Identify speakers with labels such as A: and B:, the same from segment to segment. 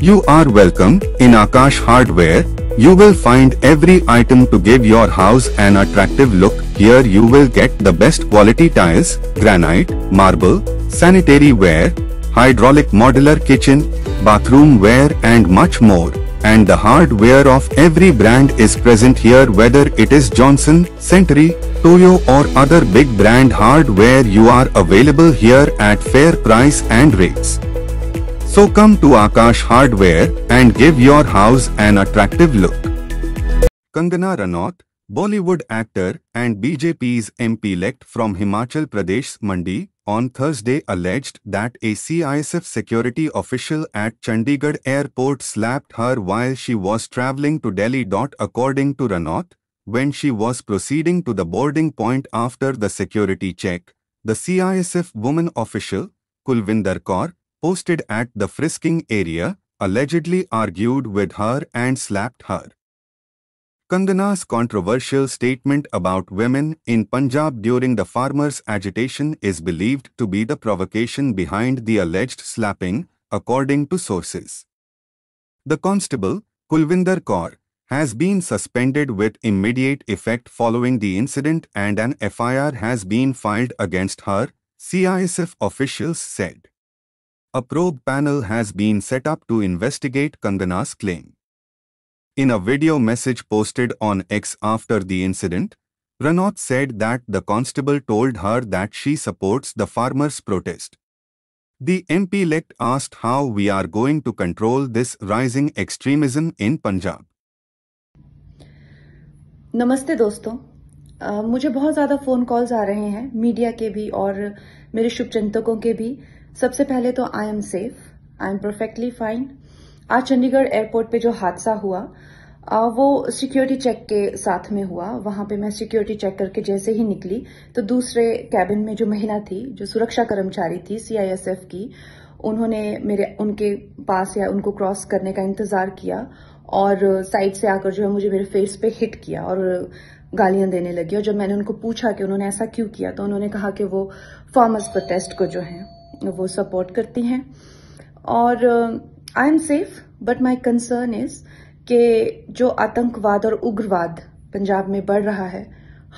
A: You are welcome. In Akash Hardware, you will find every item to give your house an attractive look. Here you will get the best quality tiles, granite, marble, sanitary ware, hydraulic modular kitchen, bathroom ware and much more. And the hardware of every brand is present here whether it is Johnson, Century, Toyo or other big brand hardware you are available here at fair price and rates. So come to Akash Hardware and give your house an attractive look. Kangana Ranaut, Bollywood actor and BJP's MP-elect from Himachal Pradesh Mandi, on Thursday alleged that a CISF security official at Chandigarh airport slapped her while she was travelling to Delhi. According to Ranaut, when she was proceeding to the boarding point after the security check, the CISF woman official, Kulvinder Kaur, posted at the frisking area allegedly argued with her and slapped her. Kandana's controversial statement about women in Punjab during the farmers' agitation is believed to be the provocation behind the alleged slapping, according to sources. The constable, Kulvinder Kaur, has been suspended with immediate effect following the incident and an FIR has been filed against her, CISF officials said a probe panel has been set up to investigate Kandana's claim. In a video message posted on X after the incident, Ranaut said that the constable told her that she supports the farmers' protest. The MP-elect asked how we are going to control this rising extremism in Punjab.
B: Namaste, दोस्तों uh, मुझे बहुत ज़्यादा phone calls आ रहे हैं media के भी और मेरे शुभचिंतकों के भी सबसे पहले तो I am safe I am perfectly fine आज चंडीगढ़ एयरपोर्ट पे जो हादसा हुआ आ, वो सिक्योरिटी चेक के साथ में हुआ वहां पे मैं सिक्योरिटी चेक करके जैसे ही निकली तो दूसरे कैबिन में जो महिला थी जो सुरक्षा कर्मचारी थी सीआईएसएफ की उन्होंने मेरे उनके पास या उनको क्रॉस करने का इंतजार किया और साइड से आकर जो है मुझे मेरे फेस पे हिट किया और गालियां देने लगी और जब मैंने उनको पूछा कि उन्होंने ऐसा क्यों किया तो उन्होंने कहा कि वो फार्मर्स प्रोटेस्ट को जो है वो सपोर्ट करती हैं और I am safe but my concern is के जो आतंकवाद और उग्रवाद पंजाब में बढ़ रहा है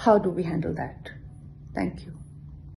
B: how do we handle that thank you